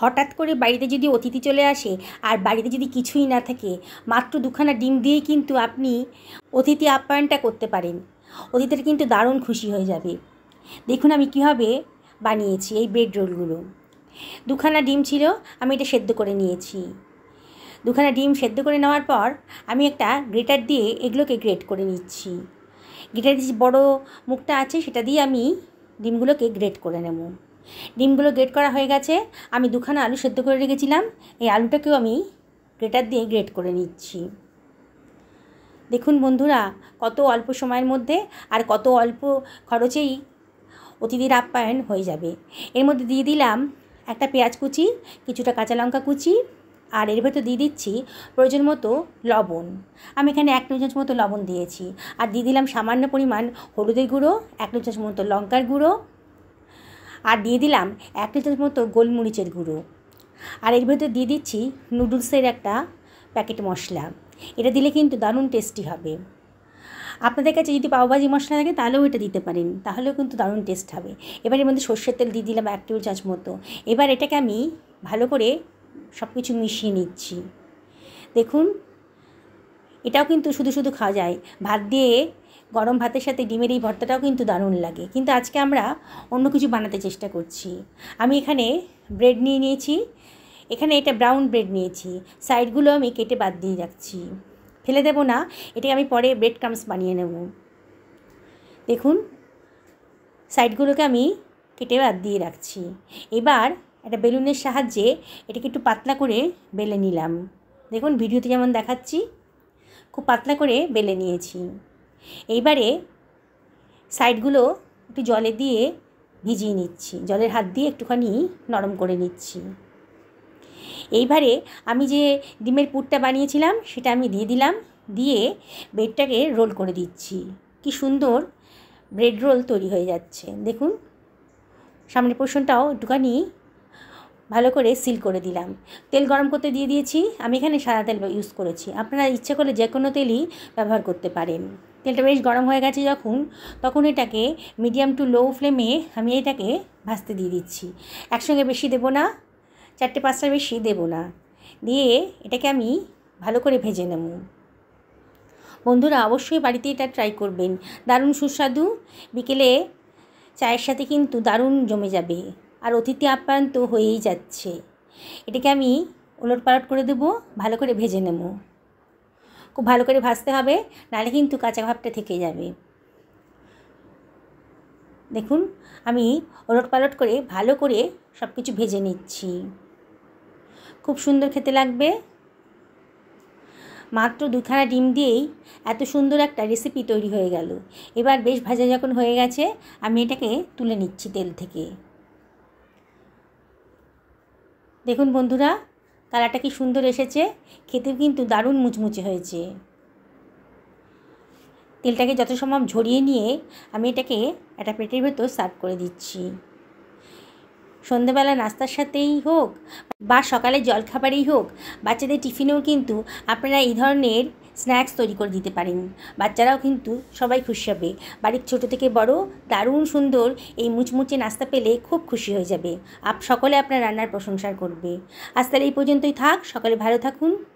হঠাৎ করে বাড়িতে যদি অতিথি চলে আসে আর বাড়িতে যদি কিছুই না থাকে মাত্র দুখানা ডিম দিয়েই কিন্তু আপনি অতিথি আপ্যায়নটা করতে পারেন অতিথির কিন্তু দারুণ খুশি হয়ে যাবে দেখুন আমি কীভাবে বানিয়েছি এই ব্রেড রোলগুলো দুখানা ডিম ছিল আমি এটা সেদ্ধ করে নিয়েছি দুখানা ডিম সেদ্ধ করে নেওয়ার পর আমি একটা গ্রেটার দিয়ে এগুলোকে গ্রেট করে নিচ্ছি গ্রেটার যে বড় মুখটা আছে সেটা দিয়ে আমি ডিমগুলোকে গ্রেট করে নেব ডিমগুলো গ্রেট করা হয়ে গেছে আমি দুখানা আলু সেদ্ধ করে রেখেছিলাম এই আলুটাকেও আমি গ্রেটার দিয়ে গ্রেট করে নিচ্ছি দেখুন বন্ধুরা কত অল্প সময়ের মধ্যে আর কত অল্প খরচেই অতিথির আপ্যায়ন হয়ে যাবে এর মধ্যে দিয়ে দিলাম একটা পেঁয়াজ কুচি কিছুটা কাঁচা লঙ্কা কুচি আর এর ভেতর দিয়ে দিচ্ছি প্রয়োজন মতো লবণ আমি এখানে এক চামচ মতো লবণ দিয়েছি আর দিয়ে দিলাম সামান্য পরিমাণ হলুদের গুঁড়ো এক চামচ মতো লঙ্কার গুঁড়ো আর দিয়ে দিলাম এক লিটার মতো গোলমরিচের গুঁড়ো আর এর ভেতরে দিয়ে দিচ্ছি নুডলসের একটা প্যাকেট মশলা এটা দিলে কিন্তু দারুণ টেস্টি হবে আপনাদের কাছে যদি পাওভাজি মশলা থাকে তাহলেও এটা দিতে পারেন তাহলেও কিন্তু দারুণ টেস্ট হবে এবার এর মধ্যে সর্ষের তেল দিয়ে দিলাম এক টেবিল চাচ মতো এবার এটাকে আমি ভালো করে সব কিছু মিশিয়ে নিচ্ছি দেখুন এটাও কিন্তু শুধু শুধু খাওয়া যায় ভাত দিয়ে গরম ভাতের সাথে ডিমের এই ভর্তাটাও কিন্তু দারুণ লাগে কিন্তু আজকে আমরা অন্য কিছু বানাতে চেষ্টা করছি আমি এখানে ব্রেড নিয়ে নিয়েছি এখানে এটা ব্রাউন ব্রেড নিয়েছি সাইডগুলো আমি কেটে বাদ দিয়ে রাখছি ফেলে দেব না এটাকে আমি পরে ব্রেড ক্রামস বানিয়ে নেব দেখুন সাইডগুলোকে আমি কেটে বাদ দিয়ে রাখছি এবার একটা বেলুনের সাহায্যে এটাকে একটু পাতলা করে বেলে নিলাম দেখুন ভিডিওতে যেমন দেখাচ্ছি খুব পাতলা করে বেলে নিয়েছি এইবারে সাইডগুলো একটু জলে দিয়ে ভিজিয়ে নিচ্ছি জলের হাত দিয়ে একটুখানি নরম করে নিচ্ছি এইবারে আমি যে ডিমের পুরটা বানিয়েছিলাম সেটা আমি দিয়ে দিলাম দিয়ে ব্রেডটাকে রোল করে দিচ্ছি কি সুন্দর ব্রেড রোল তৈরি হয়ে যাচ্ছে দেখুন সামনের পোর্শনটাও একটুখানি ভালো করে সিল করে দিলাম তেল গরম করতে দিয়ে দিয়েছি আমি এখানে সাদা তেল ইউজ করেছি আপনারা ইচ্ছে করলে যে কোনো তেলই ব্যবহার করতে পারেন তেলটা বেশ গরম হয়ে গেছে যখন তখন এটাকে মিডিয়াম টু লো ফ্লেমে আমি এটাকে ভাজতে দিয়ে দিচ্ছি একসঙ্গে বেশি দেব না চারটে পাঁচটা বেশি দেব না দিয়ে এটাকে আমি ভালো করে ভেজে নেব বন্ধুরা অবশ্যই বাড়িতে এটা ট্রাই করবেন দারুণ সুস্বাদু বিকেলে চায়ের সাথে কিন্তু দারুণ জমে যাবে আর অতিথি আপ্যায়ন তো হয়েই যাচ্ছে এটাকে আমি ওলট পালট করে দেবো ভালো করে ভেজে নেব খুব ভালো করে ভাজতে হবে নাহলে কিন্তু কাঁচা ভাবটা থেকে যাবে দেখুন আমি ওলট পালট করে ভালো করে সব কিছু ভেজে নিচ্ছি খুব সুন্দর খেতে লাগবে মাত্র দুখানা ডিম দিয়েই এত সুন্দর একটা রেসিপি তৈরি হয়ে গেল এবার বেশ ভাজা যখন হয়ে গেছে আমি এটাকে তুলে নিচ্ছি তেল থেকে দেখুন বন্ধুরা কালারটা কি সুন্দর এসেছে খেতে কিন্তু দারুণ মুচমুচে হয়েছে তেলটাকে যত সম্ভব ঝরিয়ে নিয়ে আমি এটাকে একটা পেটের ভেতর সার্ভ করে দিচ্ছি সন্ধেবেলা নাস্তার সাথেই হোক বা সকালে জলখাবারেই হোক বাচ্চাদের টিফিনেও কিন্তু আপনারা এই ধরনের স্ন্যাক্স তৈরি করে দিতে পারেন বাচ্চারাও কিন্তু সবাই খুশি হবে বাড়ির ছোট থেকে বড় দারুণ সুন্দর এই মুচমুচে নাস্তা পেলে খুব খুশি হয়ে যাবে আপ সকলে আপনার রান্নার প্রশংসা করবে আজ তাহলে এই পর্যন্তই থাক সকলে ভালো থাকুন